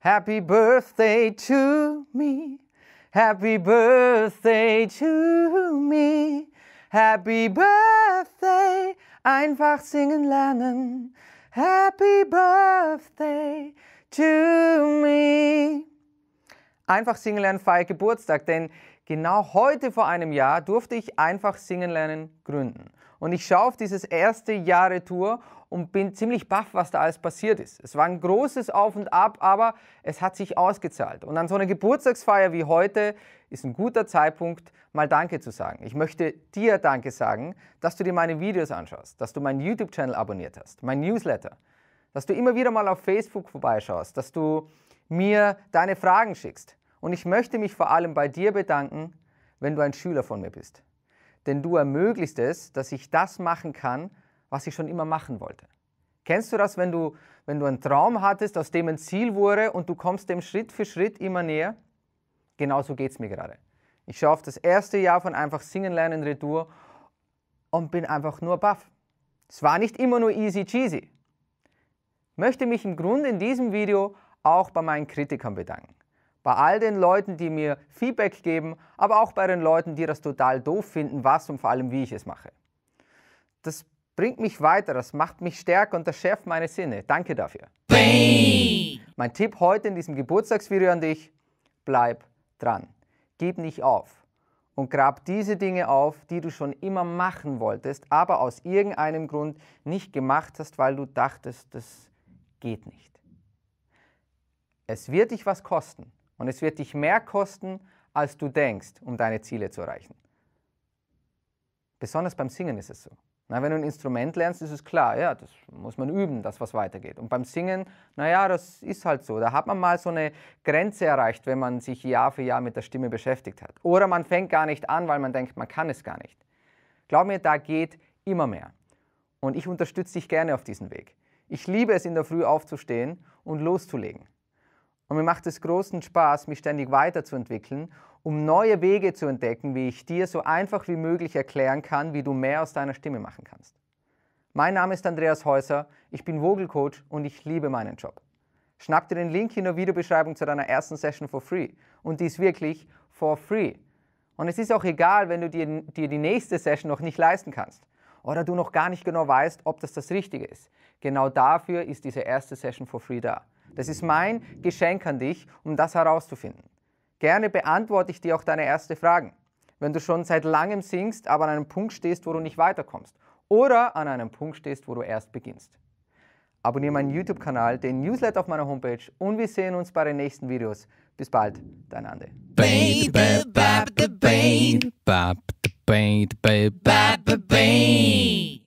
Happy birthday to me. Happy birthday to me. Happy birthday. Einfach singen lernen. Happy birthday to me. Einfach singen lernen feiert Geburtstag, denn genau heute vor einem Jahr durfte ich Einfach singen lernen gründen. Und ich schaue auf dieses erste Jahre Tour und bin ziemlich baff, was da alles passiert ist. Es war ein großes Auf und Ab, aber es hat sich ausgezahlt. Und an so einer Geburtstagsfeier wie heute ist ein guter Zeitpunkt, mal Danke zu sagen. Ich möchte dir Danke sagen, dass du dir meine Videos anschaust, dass du meinen YouTube-Channel abonniert hast, mein Newsletter, dass du immer wieder mal auf Facebook vorbeischaust, dass du mir deine Fragen schickst. Und ich möchte mich vor allem bei dir bedanken, wenn du ein Schüler von mir bist. Denn du ermöglicht es, dass ich das machen kann, was ich schon immer machen wollte. Kennst du das, wenn du, wenn du einen Traum hattest, aus dem ein Ziel wurde und du kommst dem Schritt für Schritt immer näher? Genauso geht es mir gerade. Ich schaue auf das erste Jahr von einfach singen lernen Retour und bin einfach nur baff. Es war nicht immer nur easy cheesy. Ich möchte mich im Grunde in diesem Video auch bei meinen Kritikern bedanken. Bei all den Leuten, die mir Feedback geben, aber auch bei den Leuten, die das total doof finden, was und vor allem wie ich es mache. Das bringt mich weiter, das macht mich stärker und das schärft meine Sinne. Danke dafür. Bang! Mein Tipp heute in diesem Geburtstagsvideo an dich, bleib dran. Gib nicht auf und grab diese Dinge auf, die du schon immer machen wolltest, aber aus irgendeinem Grund nicht gemacht hast, weil du dachtest, das geht nicht. Es wird dich was kosten. Und es wird dich mehr kosten, als du denkst, um deine Ziele zu erreichen. Besonders beim Singen ist es so. Na, wenn du ein Instrument lernst, ist es klar, ja, das muss man üben, dass was weitergeht. Und beim Singen, naja, das ist halt so. Da hat man mal so eine Grenze erreicht, wenn man sich Jahr für Jahr mit der Stimme beschäftigt hat. Oder man fängt gar nicht an, weil man denkt, man kann es gar nicht. Glaub mir, da geht immer mehr. Und ich unterstütze dich gerne auf diesem Weg. Ich liebe es, in der Früh aufzustehen und loszulegen. Und mir macht es großen Spaß, mich ständig weiterzuentwickeln, um neue Wege zu entdecken, wie ich dir so einfach wie möglich erklären kann, wie du mehr aus deiner Stimme machen kannst. Mein Name ist Andreas Häuser, ich bin Vogelcoach und ich liebe meinen Job. Schnapp dir den Link in der Videobeschreibung zu deiner ersten Session for free. Und die ist wirklich for free. Und es ist auch egal, wenn du dir, dir die nächste Session noch nicht leisten kannst oder du noch gar nicht genau weißt, ob das das Richtige ist. Genau dafür ist diese erste Session for free da. Das ist mein Geschenk an dich, um das herauszufinden. Gerne beantworte ich dir auch deine erste Fragen. Wenn du schon seit langem singst, aber an einem Punkt stehst, wo du nicht weiterkommst. Oder an einem Punkt stehst, wo du erst beginnst. Abonniere meinen YouTube-Kanal, den Newsletter auf meiner Homepage und wir sehen uns bei den nächsten Videos. Bis bald, dein Ande. Baby,